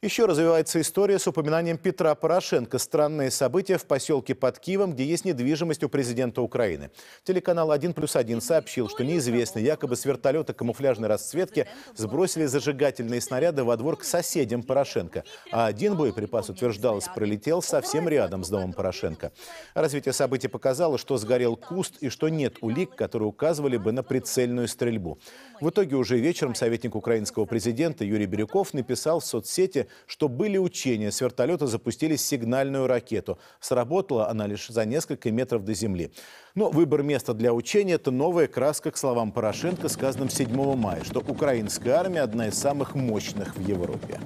Еще развивается история с упоминанием Петра Порошенко. Странные события в поселке под Киевом, где есть недвижимость у президента Украины. Телеканал 1 плюс 1 сообщил, что неизвестно, якобы с вертолета камуфляжной расцветки сбросили зажигательные снаряды во двор к соседям Порошенко. А один боеприпас, утверждалось, пролетел совсем рядом с домом Порошенко. Развитие событий показало, что сгорел куст и что нет улик, которые указывали бы на прицельную стрельбу. В итоге уже вечером советник украинского президента Юрий Бирюков написал в соцсети, что были учения. С вертолета запустили сигнальную ракету. Сработала она лишь за несколько метров до земли. Но выбор места для учения – это новая краска к словам Порошенко, сказанным 7 мая, что украинская армия – одна из самых мощных в Европе.